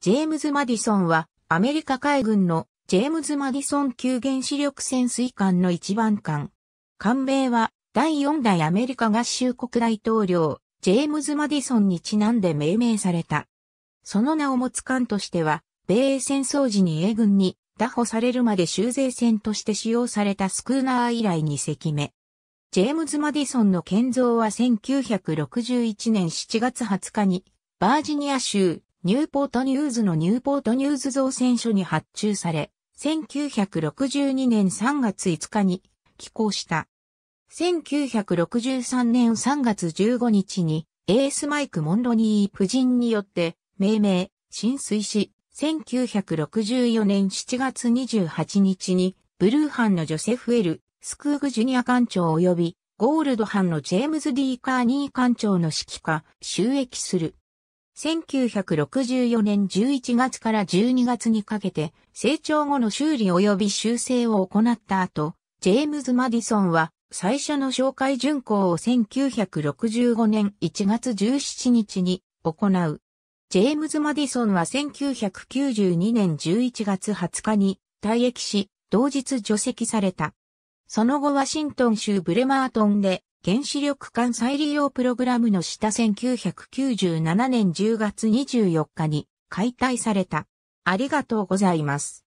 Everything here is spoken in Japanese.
ジェームズ・マディソンは、アメリカ海軍のジェームズ・マディソン級原子力潜水艦の一番艦。艦名は、第4代アメリカ合衆国大統領、ジェームズ・マディソンにちなんで命名された。その名を持つ艦としては、米英戦争時に英軍に打捕されるまで修正船として使用されたスクーナー以来2隻目。ジェームズ・マディソンの建造は1961年7月20日に、バージニア州ニューポートニューズのニューポートニューズ造船所に発注され、1962年3月5日に寄港した。1963年3月15日に、エースマイク・モンロニー夫人によって命名、浸水し、1964年7月28日に、ブルーハンのジョセフ・エル・スクーグ・ジュニア艦長及び、ゴールドハンのジェームズ・デー・カーニー艦長の指揮下、収益する。1964年11月から12月にかけて、成長後の修理及び修正を行った後、ジェームズ・マディソンは、最初の紹介巡行を1965年1月17日に行う。ジェームズ・マディソンは1992年11月20日に退役し、同日除籍された。その後ワシントン州ブレマートンで原子力艦再利用プログラムの下1997年10月24日に解体された。ありがとうございます。